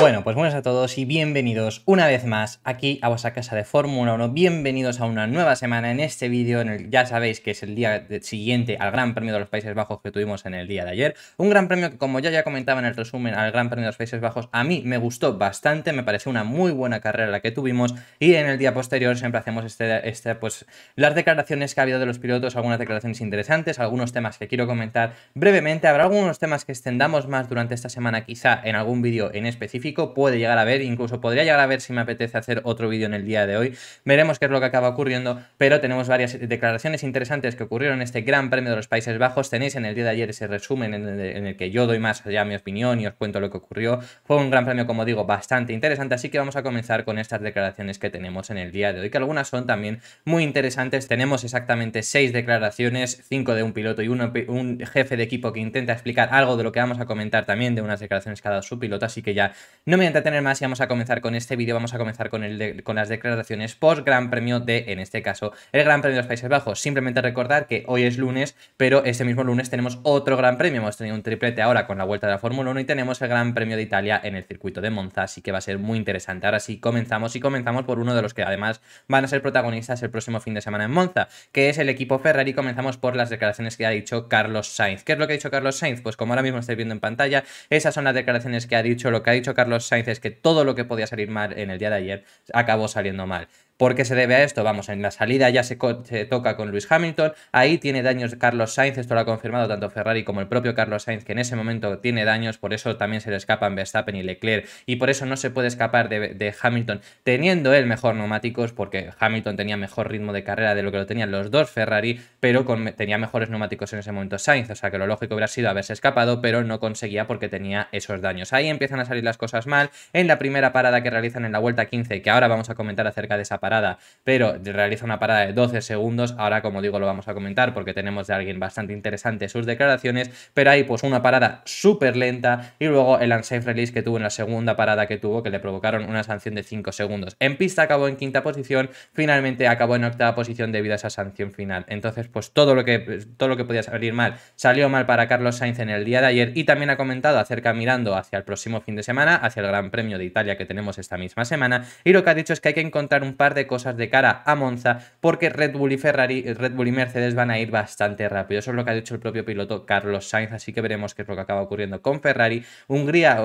Bueno, pues buenas a todos y bienvenidos una vez más aquí a vuestra casa de Fórmula 1. Bienvenidos a una nueva semana en este vídeo, ya sabéis que es el día siguiente al Gran Premio de los Países Bajos que tuvimos en el día de ayer. Un Gran Premio que como ya ya comentaba en el resumen al Gran Premio de los Países Bajos, a mí me gustó bastante, me pareció una muy buena carrera la que tuvimos y en el día posterior siempre hacemos este, este pues las declaraciones que ha habido de los pilotos, algunas declaraciones interesantes, algunos temas que quiero comentar brevemente. Habrá algunos temas que extendamos más durante esta semana quizá en algún vídeo en específico puede llegar a ver, incluso podría llegar a ver si me apetece hacer otro vídeo en el día de hoy. Veremos qué es lo que acaba ocurriendo, pero tenemos varias declaraciones interesantes que ocurrieron en este Gran Premio de los Países Bajos. Tenéis en el día de ayer ese resumen en el, que yo doy más ya mi opinión y os cuento lo que ocurrió. Fue un Gran Premio, como digo, bastante interesante, así que vamos a comenzar con estas declaraciones que tenemos en el día de hoy, que algunas son también muy interesantes. Tenemos exactamente seis declaraciones, cinco de un piloto y un jefe de equipo que intenta explicar algo de lo que vamos a comentar también de unas declaraciones cada su piloto, así que ya no me voy a entretener más y vamos a comenzar con este vídeo, vamos a comenzar con, el con las declaraciones post Gran Premio de, en este caso, el Gran Premio de los Países Bajos. Simplemente recordar que hoy es lunes, pero este mismo lunes tenemos otro Gran Premio, hemos tenido un triplete ahora con la vuelta de la Fórmula 1 y tenemos el Gran Premio de Italia en el circuito de Monza, así que va a ser muy interesante. Ahora sí, comenzamos y comenzamos por uno de los que además van a ser protagonistas el próximo fin de semana en Monza, que es el equipo Ferrari. Comenzamos por las declaraciones que ha dicho Carlos Sainz. ¿Qué es lo que ha dicho Carlos Sainz? Pues como ahora mismo estáis viendo en pantalla, esas son las declaraciones que ha dicho, lo que ha dicho Carlos que todo lo que podía salir mal en el día de ayer acabó saliendo mal. ¿Por qué se debe a esto? Vamos, en la salida ya se, toca con Luis Hamilton, ahí tiene daños Carlos Sainz, esto lo ha confirmado tanto Ferrari como el propio Carlos Sainz, que en ese momento tiene daños, por eso también se le escapan Verstappen y Leclerc, y por eso no se puede escapar de, Hamilton, teniendo él mejor neumáticos, porque Hamilton tenía mejor ritmo de carrera de lo que lo tenían los dos Ferrari, pero tenía mejores neumáticos en ese momento Sainz, o sea que lo lógico hubiera sido haberse escapado, pero no conseguía porque tenía esos daños. Ahí empiezan a salir las cosas mal, en la primera parada que realizan en la vuelta 15, que ahora vamos a comentar acerca de esa parada, parada, pero realiza una parada de 12 segundos. Ahora, como digo, lo vamos a comentar porque tenemos de alguien bastante interesante sus declaraciones, pero hay pues una parada súper lenta y luego el unsafe release que tuvo en la segunda parada que tuvo que le provocaron una sanción de 5 segundos. En pista acabó en quinta posición, finalmente acabó en octava posición debido a esa sanción final. Entonces, pues todo lo que, todo lo que podía salir mal salió mal para Carlos Sainz en el día de ayer y también ha comentado acerca mirando hacia el próximo fin de semana, hacia el Gran Premio de Italia que tenemos esta misma semana y lo que ha dicho es que hay que encontrar un par de de cosas de cara a Monza, porque Red Bull y Ferrari, Red Bull y Mercedes van a ir bastante rápido. Eso es lo que ha dicho el propio piloto Carlos Sainz, así que veremos qué es lo que acaba ocurriendo con Ferrari. Hungría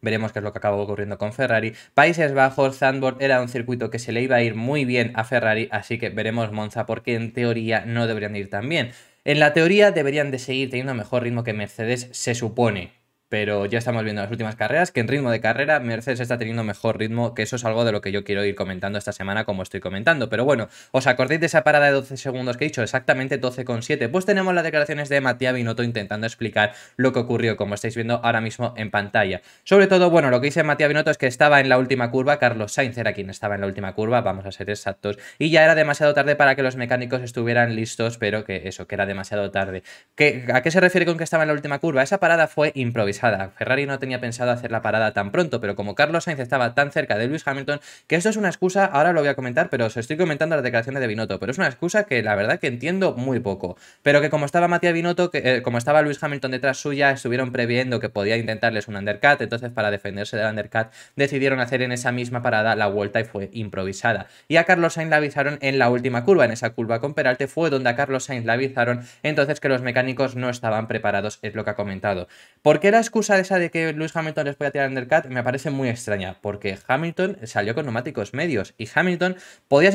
veremos qué es lo que acaba ocurriendo con Ferrari. Países Bajos, Zandvoort era un circuito que se le iba a ir muy bien a Ferrari, así que veremos Monza porque en teoría no deberían ir tan bien. En la teoría deberían de seguir teniendo mejor ritmo que Mercedes, se supone pero ya estamos viendo las últimas carreras que en ritmo de carrera Mercedes está teniendo mejor ritmo, que eso es algo de lo que yo quiero ir comentando esta semana como estoy comentando. Pero bueno, ¿os acordéis de esa parada de 12 segundos que he dicho? Exactamente 12,7. Pues tenemos las declaraciones de Matías Binotto intentando explicar lo que ocurrió, como estáis viendo ahora mismo en pantalla. Sobre todo, bueno, lo que dice Matías Binotto es que estaba en la última curva, Carlos Sainz era quien estaba en la última curva, vamos a ser exactos, y ya era demasiado tarde para que los mecánicos estuvieran listos, pero que eso, que era demasiado tarde. ¿A qué se refiere con que estaba en la última curva? Esa parada fue improvisada Ferrari no tenía pensado hacer la parada tan pronto, pero como Carlos Sainz estaba tan cerca de Lewis Hamilton, que esto es una excusa, ahora lo voy a comentar, pero os estoy comentando las declaraciones de Binotto, pero es una excusa que la verdad que entiendo muy poco. Pero que como estaba Matías Binotto, que, eh, como estaba Lewis Hamilton detrás suya, estuvieron previendo que podía intentarles un undercut, entonces para defenderse del undercut decidieron hacer en esa misma parada la vuelta y fue improvisada. Y a Carlos Sainz la avisaron en la última curva, en esa curva con Peralte fue donde a Carlos Sainz la avisaron, entonces que los mecánicos no estaban preparados, es lo que ha comentado. ¿Por qué excusa esa de que Luis Hamilton les podía tirar undercut me parece muy extraña, porque Hamilton salió con neumáticos medios y Hamilton podías,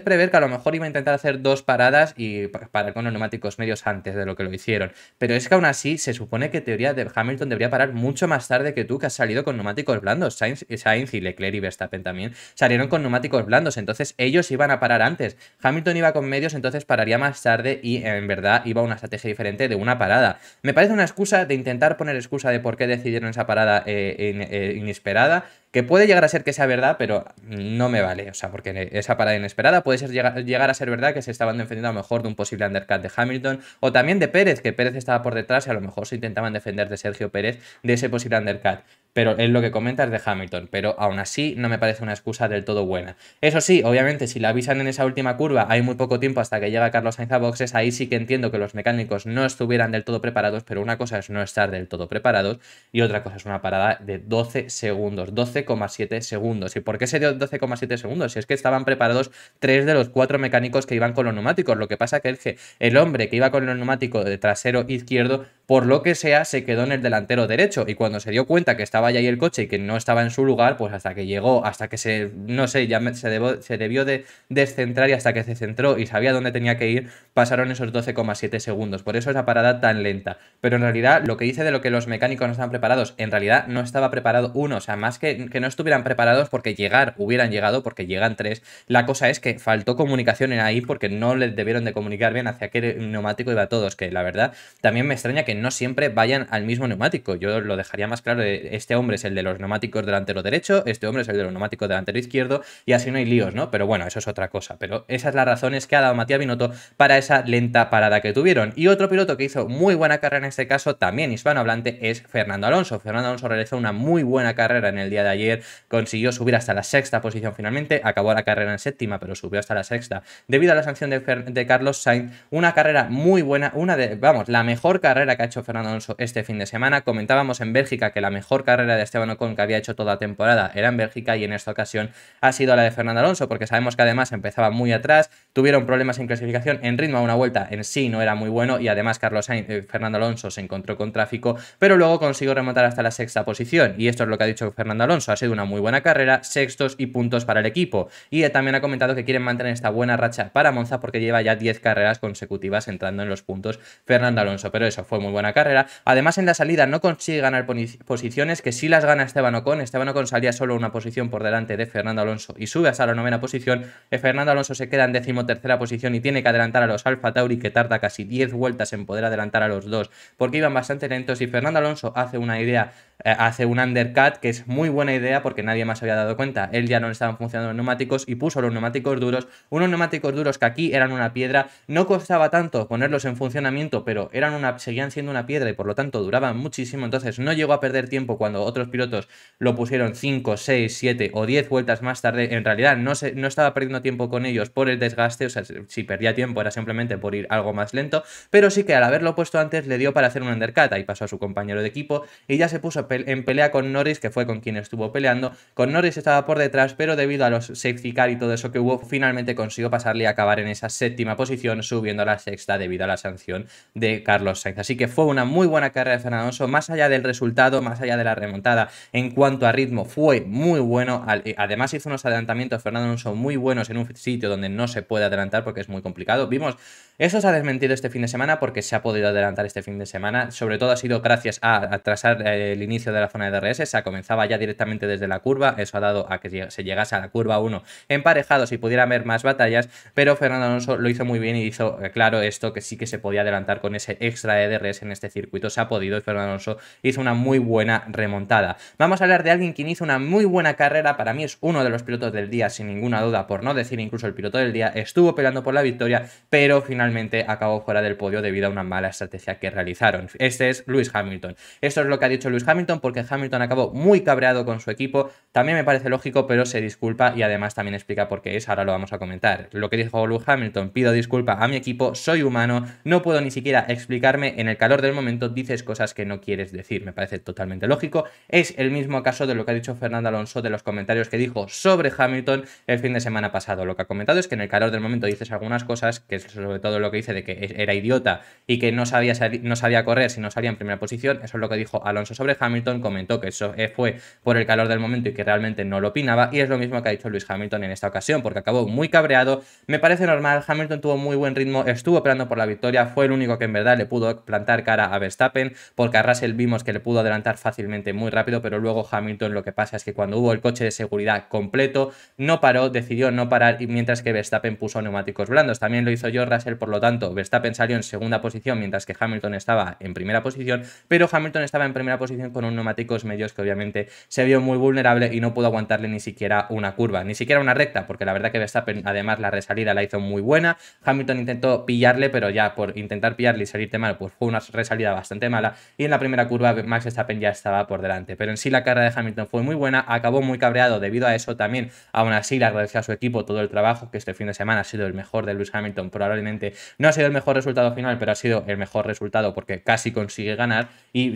prever que a lo mejor iba a intentar hacer dos paradas y parar con los neumáticos medios antes de lo que lo hicieron. Pero es que aún así se supone que teoría de Hamilton debería parar mucho más tarde que tú, que has salido con neumáticos blandos. Sainz, Sainz y Leclerc y Verstappen también salieron con neumáticos blandos, entonces ellos iban a parar antes. Hamilton iba con medios, entonces pararía más tarde y en verdad iba a una estrategia diferente de una parada. Me parece una excusa de intentar poner excusas de por qué decidieron esa parada eh, eh, inesperada, que puede llegar a ser que sea verdad, pero no me vale, o sea, porque esa parada inesperada puede llegar, a ser verdad que se estaban defendiendo a lo mejor de un posible undercut de Hamilton o también de Pérez, que Pérez estaba por detrás y a lo mejor se intentaban defender de Sergio Pérez de ese posible undercut. Pero es lo que comentas de Hamilton, pero aún así no me parece una excusa del todo buena. Eso sí, obviamente, si la avisan en esa última curva, hay muy poco tiempo hasta que llega Carlos Sainz a boxes, ahí sí que entiendo que los mecánicos no estuvieran del todo preparados, pero una cosa es no estar del todo preparados y otra cosa es una parada de 12 segundos. 12 12,7 segundos. ¿Y por qué se dio 12,7 segundos? Si es que estaban preparados tres de los cuatro mecánicos que iban con los neumáticos. Lo que pasa es que el hombre que iba con el neumático de trasero izquierdo por lo que sea, se quedó en el delantero derecho. Y cuando se dio cuenta que estaba ya ahí el coche y que no estaba en su lugar, pues hasta que llegó, hasta que se, no sé, ya se, debió de descentrar y hasta que se centró y sabía dónde tenía que ir, pasaron esos 12,7 segundos. Por eso esa parada tan lenta. Pero en realidad, lo que dice de lo que los mecánicos no estaban preparados, en realidad no estaba preparado uno. O sea, más que, no estuvieran preparados porque llegar, hubieran llegado, porque llegan tres. La cosa es que faltó comunicación en ahí porque no les debieron de comunicar bien hacia qué neumático iba todos. Que la verdad, también me extraña que no siempre vayan al mismo neumático. Yo lo dejaría más claro, eh, este hombre es el de los neumáticos delantero derecho, este hombre es el de los neumáticos delantero izquierdo y así no hay líos, ¿no? Pero bueno, eso es otra cosa. Pero esas las razones que ha dado Matías Binotto para esa lenta parada que tuvieron. Y otro piloto que hizo muy buena carrera en este caso, también hispanohablante, es Fernando Alonso. Fernando Alonso realizó una muy buena carrera en el día de ayer, consiguió subir hasta la sexta posición finalmente, acabó la carrera en séptima, pero subió hasta la sexta debido a la sanción de, Carlos Sainz. Una carrera muy buena, una de, vamos, la mejor carrera que ha hecho Fernando Alonso este fin de semana. Comentábamos en Bélgica que la mejor carrera de Esteban Ocon que había hecho toda temporada era en Bélgica y en esta ocasión ha sido la de Fernando Alonso, porque sabemos que además empezaba muy atrás, tuvieron problemas en clasificación, en ritmo a una vuelta en sí no era muy bueno y además Carlos eh, Fernando Alonso se encontró con tráfico, pero luego consiguió remontar hasta la sexta posición y esto es lo que ha dicho Fernando Alonso, ha sido una muy buena carrera, sextos y puntos para el equipo. Y también ha comentado que quieren mantener esta buena racha para Monza porque lleva ya 10 carreras consecutivas entrando en los puntos Fernando Alonso, pero eso fue muy bueno buena carrera. Además, en la salida no consigue ganar posiciones, que si las gana Esteban Ocon. Esteban Ocon salía solo una posición por delante de Fernando Alonso y sube hasta la novena posición. Eh, Fernando Alonso se queda en decimotercera posición y tiene que adelantar a los Alfa Tauri, que tarda casi 10 vueltas en poder adelantar a los dos, porque iban bastante lentos. Y Fernando Alonso hace una idea, eh, hace un undercut, que es muy buena idea porque nadie más había dado cuenta. Él ya no le estaban funcionando los neumáticos y puso los neumáticos duros, unos neumáticos duros que aquí eran una piedra. No costaba tanto ponerlos en funcionamiento, pero eran una, seguían una piedra y por lo tanto duraba muchísimo, entonces no llegó a perder tiempo cuando otros pilotos lo pusieron 5, 6, 7 o 10 vueltas más tarde. En realidad no, se, no estaba perdiendo tiempo con ellos por el desgaste, o sea, si perdía tiempo era simplemente por ir algo más lento, pero sí que al haberlo puesto antes le dio para hacer un undercut, ahí pasó a su compañero de equipo y ya se puso en pelea con Norris, que fue con quien estuvo peleando. Con Norris estaba por detrás, pero debido a los safety car y todo eso que hubo, finalmente consiguió pasarle y acabar en esa séptima posición, subiendo a la sexta debido a la sanción de Carlos Sainz. Así que fue una muy buena carrera de Fernando Alonso, más allá del resultado, más allá de la remontada. En cuanto a ritmo, fue muy bueno. Eh, además, hizo unos adelantamientos Fernando Alonso muy buenos en un sitio donde no se puede adelantar porque es muy complicado. Vimos, eso se ha desmentido este fin de semana porque se ha podido adelantar este fin de semana. Sobre todo ha sido gracias a atrasar eh, el inicio de la zona de DRS. Se comenzaba ya directamente desde la curva. Eso ha dado a que se llegase a la curva 1 emparejados y pudiera haber más batallas. Pero Fernando Alonso lo hizo muy bien y hizo eh, claro esto que sí que se podía adelantar con ese extra de DRS en este circuito se ha podido y Fernando Alonso hizo una muy buena remontada. Vamos a hablar de alguien quien hizo una muy buena carrera, para mí es uno de los pilotos del día sin ninguna duda, por no decir incluso el piloto del día, estuvo peleando por la victoria, pero finalmente acabó fuera del podio debido a una mala estrategia que realizaron. Este es Lewis Hamilton. Esto es lo que ha dicho Lewis Hamilton porque Hamilton acabó muy cabreado con su equipo, también me parece lógico, pero se disculpa y además también explica por qué es, ahora lo vamos a comentar. Lo que dijo Lewis Hamilton, pido disculpa a mi equipo, soy humano, no puedo ni siquiera explicarme en el calor del momento dices cosas que no quieres decir. Me parece totalmente lógico. Es el mismo caso de lo que ha dicho Fernando Alonso de los comentarios que dijo sobre Hamilton el fin de semana pasado. Lo que ha comentado es que en el calor del momento dices algunas cosas, que es sobre todo lo que dice de que e-, era idiota y que no sabía, no sabía correr si no salía en primera posición. Eso es lo que dijo Alonso sobre Hamilton. Comentó que eso eh, fue por el calor del momento y que realmente no lo opinaba. Y es lo mismo que ha dicho Luis Hamilton en esta ocasión, porque acabó muy cabreado. Me parece normal. Hamilton tuvo muy buen ritmo, estuvo operando por la victoria, fue el único que en verdad le pudo plantar cara a Verstappen, porque a Russell vimos que le pudo adelantar fácilmente muy rápido, pero luego Hamilton lo que pasa es que cuando hubo el coche de seguridad completo, no paró, decidió no parar, y mientras que Verstappen puso neumáticos blandos. También lo hizo yo Russell, por lo tanto, Verstappen salió en segunda posición, mientras que Hamilton estaba en primera posición, pero Hamilton estaba en primera posición con un neumáticos medios que obviamente se vio muy vulnerable y no pudo aguantarle ni siquiera una curva, ni siquiera una recta, porque la verdad que Verstappen además la resalida la hizo muy buena, Hamilton intentó pillarle, pero ya por intentar pillarle y salirte mal, pues fue una resalida bastante mala y en la primera curva Max Verstappen ya estaba por delante. Pero en sí la carrera de Hamilton fue muy buena, acabó muy cabreado debido a eso también. Aún así le agradecía a su equipo todo el trabajo, que este fin de semana ha sido el mejor de Lewis Hamilton. Probablemente no ha sido el mejor resultado final, pero ha sido el mejor resultado porque casi consigue ganar y,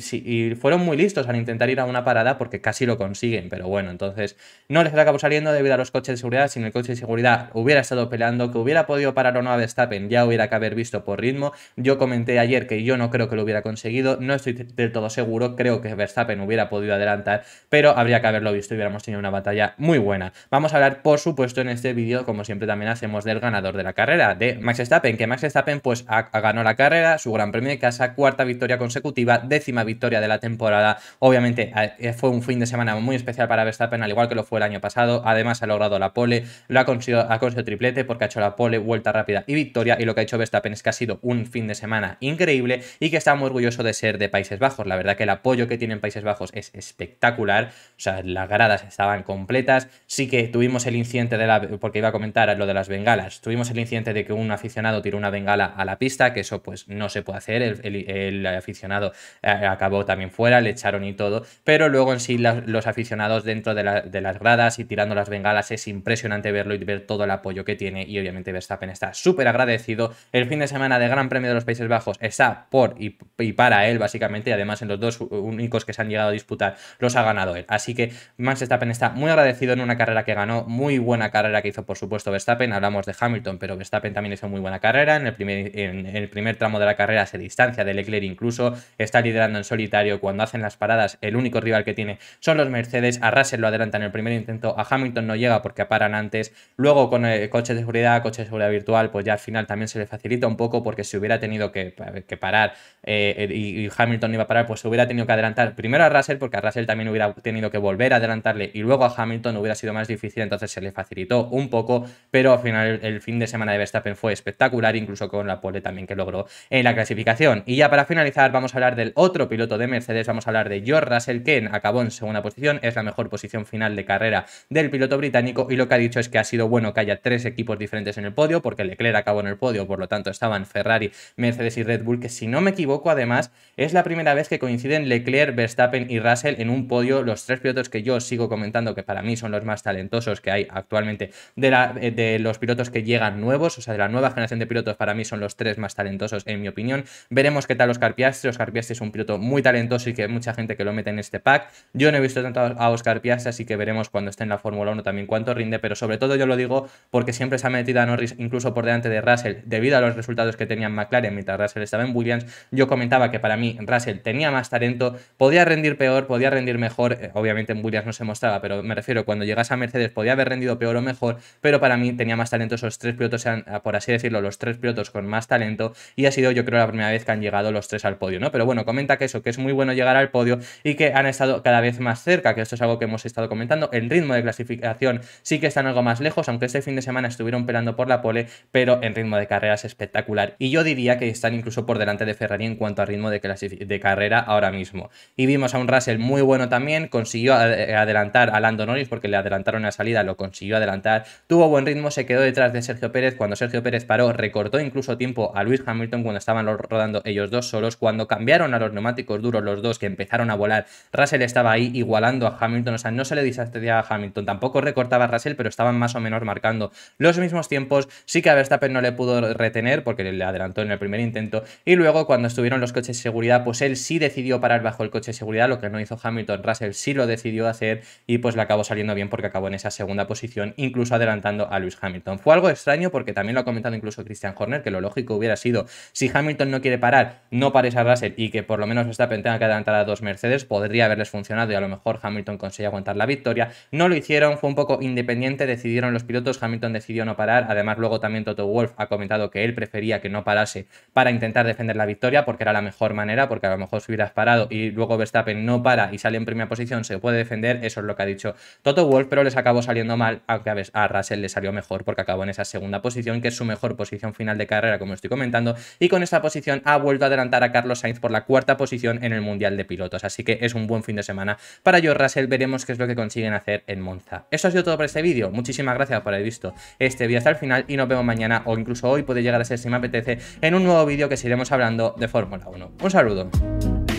fueron muy listos al intentar ir a una parada porque casi lo consiguen. Pero bueno, entonces no les acabó saliendo debido a los coches de seguridad. Si en el coche de seguridad hubiera estado peleando, que hubiera podido parar o no a Verstappen, ya hubiera que haber visto por ritmo. Yo comenté ayer que yo no creo que lo hubiera conseguido. No estoy del todo seguro, creo que Verstappen hubiera podido adelantar, pero habría que haberlo visto y hubiéramos tenido una batalla muy buena. Vamos a hablar, por supuesto, en este vídeo, como siempre también hacemos, del ganador de la carrera, de Max Verstappen, que Max Verstappen pues ganó la carrera, su gran premio de casa, cuarta victoria consecutiva, décima victoria de la temporada. Obviamente eh, fue un fin de semana muy especial para Verstappen, al igual que lo fue el año pasado. Además ha logrado la pole, lo ha conseguido, ha conseguido triplete porque ha hecho la pole, vuelta rápida y victoria. Y lo que ha hecho Verstappen es que ha sido un fin de semana increíble y que que está muy orgulloso de ser de Países Bajos. La verdad que el apoyo que tienen Países Bajos es espectacular. O sea, las gradas estaban completas. Sí que tuvimos el incidente de la... porque iba a comentar lo de las bengalas. Tuvimos el incidente de que un aficionado tiró una bengala a la pista, que eso pues no se puede hacer. El, aficionado eh, acabó también fuera, le echaron y todo. Pero luego en sí los aficionados dentro de, de las gradas y tirando las bengalas es impresionante verlo y ver todo el apoyo que tiene. Y obviamente Verstappen está súper agradecido. El fin de semana de Gran Premio de los Países Bajos está por y, para él, básicamente. Y además, en los dos únicos que se han llegado a disputar, los ha ganado él. Así que Max Verstappen está muy agradecido en una carrera que ganó, muy buena carrera que hizo, por supuesto, Verstappen. Hablamos de Hamilton, pero Verstappen también hizo muy buena carrera. En el primer, en, el primer tramo de la carrera se distancia de Leclerc, incluso está liderando en solitario. Cuando hacen las paradas, el único rival que tiene son los Mercedes. A Russell lo adelanta en el primer intento, a Hamilton no llega porque paran antes. Luego, con el eh, coche de seguridad, coche de seguridad virtual, pues ya al final también se le facilita un poco porque si hubiera tenido que, que parar eh, eh, y, Hamilton iba a parar, pues se hubiera tenido que adelantar primero a Russell, porque a Russell también hubiera tenido que volver a adelantarle y luego a Hamilton hubiera sido más difícil, entonces se le facilitó un poco, pero al final el, fin de semana de Verstappen fue espectacular, incluso con la pole también que logró en la clasificación. Y ya para finalizar vamos a hablar del otro piloto de Mercedes, vamos a hablar de George Russell, que acabó en segunda posición, es la mejor posición final de carrera del piloto británico y lo que ha dicho es que ha sido bueno que haya tres equipos diferentes en el podio, porque Leclerc acabó en el podio, por lo tanto estaban Ferrari, Mercedes y Red Bull, que si no me equivoco, además, es la primera vez que coinciden Leclerc, Verstappen y Russell en un podio, los tres pilotos que yo sigo comentando que para mí son los más talentosos que hay actualmente eh, de, los pilotos que llegan nuevos, o sea, de la nueva generación de pilotos para mí son los tres más talentosos en mi opinión. Veremos qué tal Oscar Piastri, Oscar Piastri es un piloto muy talentoso y que mucha gente que lo mete en este pack. Yo no he visto tanto a Oscar Piastri, así que veremos cuando esté en la Fórmula 1 también cuánto rinde, pero sobre todo yo lo digo porque siempre se ha metido a Norris incluso por delante de Russell debido a los resultados que tenían McLaren mientras Russell estaba en Williams yo comentaba que para mí Russell tenía más talento, podía rendir peor, podía rendir mejor. Eh, obviamente en Williams no se mostraba, pero me refiero cuando llegas a Mercedes podía haber rendido peor o mejor, pero para mí tenía más talento. Esos tres pilotos, ah, por así decirlo, los tres pilotos con más talento y ha sido yo creo la primera vez que han llegado los tres al podio, ¿no? Pero bueno, comenta que eso, que es muy bueno llegar al podio y que han estado cada vez más cerca, que esto es algo que hemos estado comentando. El ritmo de clasificación sí que están algo más lejos, aunque este fin de semana estuvieron pelando por la pole, pero en ritmo de carrera Es espectacular. Y yo diría que están incluso por delante de Ferrari en cuanto a ritmo de, carrera ahora mismo. Y vimos a un Russell muy bueno también, consiguió eh, adelantar a Lando Norris porque le adelantaron la salida, lo consiguió adelantar, tuvo buen ritmo, se quedó detrás de Sergio Pérez cuando Sergio Pérez paró, recortó incluso tiempo a Luis Hamilton cuando estaban rodando ellos dos solos, cuando cambiaron a los neumáticos duros los dos que empezaron a volar, Russell estaba ahí igualando a Hamilton, o sea, no se le día a Hamilton, tampoco recortaba a Russell, pero estaban más o menos marcando los mismos tiempos, sí que a Verstappen no le pudo retener porque le adelantó en el primer intento y luego cuando estuvieron los coches de seguridad, pues él sí decidió parar bajo el coche de seguridad, lo que no hizo Hamilton, Russell sí lo decidió hacer y pues le acabó saliendo bien porque acabó en esa segunda posición, incluso adelantando a Lewis Hamilton. Fue algo extraño porque también lo ha comentado incluso Christian Horner, que lo lógico hubiera sido, si Hamilton no quiere parar, no pares a Russell y que por lo menos esta tenga que adelantar a dos Mercedes, podría haberles funcionado y a lo mejor Hamilton consigue aguantar la victoria. No lo hicieron, fue un poco independiente, decidieron los pilotos, Hamilton decidió no parar, además luego también Toto Wolf ha comentado que él prefería que no parase para intentar defender la victoria porque era la mejor manera, porque a lo mejor si hubieras parado y luego Verstappen no para y sale en primera posición, se puede defender, eso es lo que ha dicho Toto Wolf, pero les acabó saliendo mal, aunque a, a Russell le salió mejor porque acabó en esa segunda posición, que es su mejor posición final de carrera, como estoy comentando, y con esta posición ha vuelto a adelantar a Carlos Sainz por la cuarta posición en el Mundial de Pilotos, así que es un buen fin de semana para George Russell, veremos qué es lo que consiguen hacer en Monza. Eso ha sido todo por este vídeo, muchísimas gracias por haber visto este vídeo hasta el final y nos vemos mañana o incluso hoy puede llegar a ser si me apetece en un nuevo vídeo que seguiremos hablando de Fórmula 1. Un saludo.